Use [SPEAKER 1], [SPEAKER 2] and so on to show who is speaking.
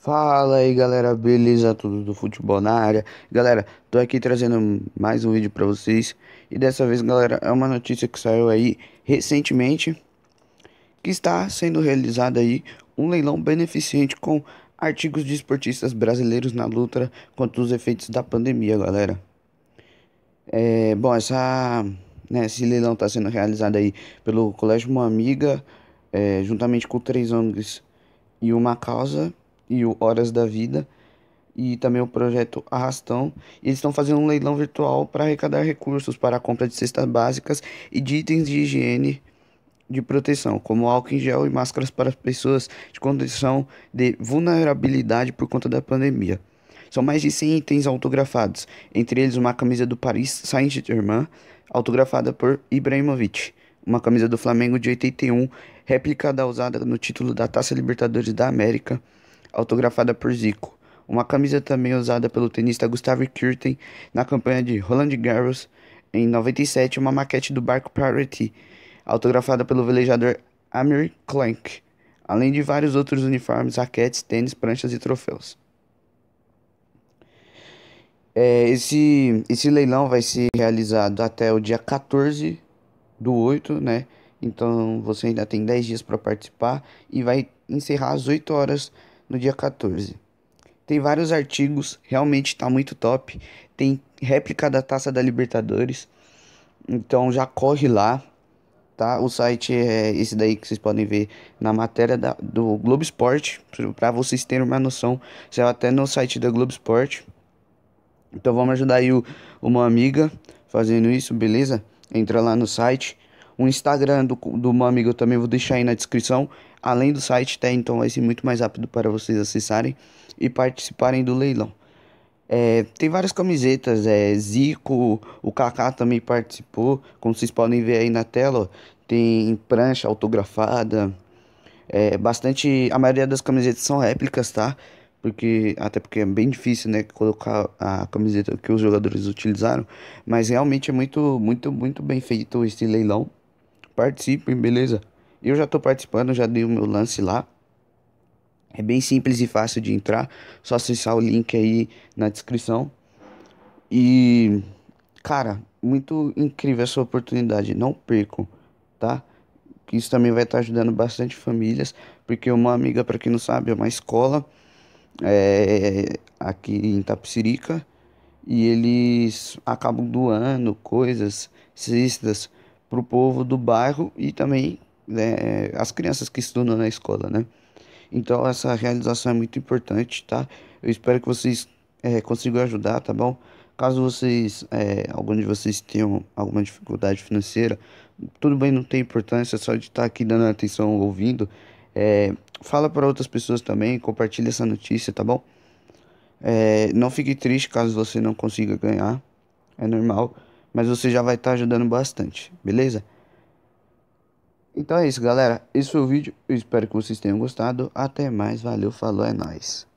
[SPEAKER 1] Fala aí galera, beleza? Tudo do futebol na área. Galera, tô aqui trazendo mais um vídeo para vocês. E dessa vez, galera, é uma notícia que saiu aí recentemente que está sendo realizado aí um leilão beneficente com artigos de esportistas brasileiros na luta contra os efeitos da pandemia, galera. É, bom, essa, né, esse leilão está sendo realizado aí pelo Colégio Uma Amiga, é, juntamente com três ONGs e uma causa e o Horas da Vida e também o projeto Arrastão. eles estão fazendo um leilão virtual para arrecadar recursos para a compra de cestas básicas e de itens de higiene de proteção, como álcool em gel e máscaras para pessoas de condição de vulnerabilidade por conta da pandemia. São mais de 100 itens autografados, entre eles uma camisa do Paris Saint-Germain, autografada por Ibrahimovic, uma camisa do Flamengo de 81, réplica da usada no título da Taça Libertadores da América, autografada por Zico. Uma camisa também usada pelo tenista Gustavo Kirten na campanha de Roland Garros em 97, uma maquete do barco Priority, autografada pelo velejador Amir Clank, além de vários outros uniformes, raquetes, tênis, pranchas e troféus. É, esse, esse leilão vai ser realizado até o dia 14 do 8, né? Então você ainda tem 10 dias para participar e vai encerrar às 8 horas no dia 14. Tem vários artigos, realmente tá muito top. Tem réplica da taça da Libertadores. Então já corre lá, tá? O site é esse daí que vocês podem ver na matéria da, do Globo Esporte, para vocês terem uma noção. Saiu até no site da Globo Esporte. Então vamos ajudar aí o, uma amiga fazendo isso, beleza? Entra lá no site o Instagram do, do Mamigo eu também vou deixar aí na descrição, além do site, tá? Então vai ser muito mais rápido para vocês acessarem e participarem do leilão. É, tem várias camisetas, é, Zico, o Kaká também participou, como vocês podem ver aí na tela, ó, tem prancha autografada, é, bastante, a maioria das camisetas são réplicas, tá? Porque, até porque é bem difícil, né, colocar a camiseta que os jogadores utilizaram, mas realmente é muito, muito, muito bem feito esse leilão. Participem, beleza? Eu já tô participando, já dei o meu lance lá. É bem simples e fácil de entrar. Só acessar o link aí na descrição. E, cara, muito incrível essa oportunidade. Não percam, tá? Isso também vai estar tá ajudando bastante famílias. Porque uma amiga, para quem não sabe, é uma escola é, aqui em Tapsirica. E eles acabam doando coisas, cestas para o povo do bairro e também né, eh, as crianças que estudam na escola, né? Então essa realização é muito importante, tá? Eu espero que vocês é, consigam ajudar, tá bom? Caso vocês, é, algum de vocês tenham alguma dificuldade financeira, tudo bem, não tem importância, é só de estar tá aqui dando atenção, ouvindo. É, fala para outras pessoas também, compartilha essa notícia, tá bom? É, não fique triste caso você não consiga ganhar, é normal mas você já vai estar tá ajudando bastante, beleza? Então é isso, galera. Esse foi o vídeo. Eu espero que vocês tenham gostado. Até mais. Valeu, falou, é nóis.